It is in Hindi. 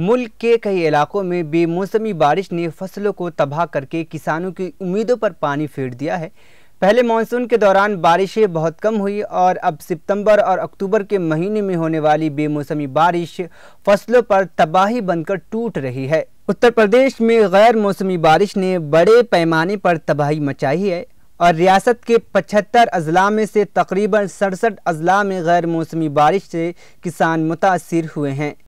मुल्क के कई इलाकों में बेमौसमी बारिश ने फसलों को तबाह करके किसानों की उम्मीदों पर पानी फेर दिया है पहले मानसून के दौरान बारिशें बहुत कम हुई और अब सितंबर और अक्टूबर के महीने में होने वाली बेमौसमी बारिश फसलों पर तबाही बनकर टूट रही है उत्तर प्रदेश में गैर मौसमी बारिश ने बड़े पैमाने पर तबाही मचाई है और रियासत के 75 अजला में से तकरीबन सड़सठ अजला में गैर मौसमी बारिश से किसान मुतासर हुए हैं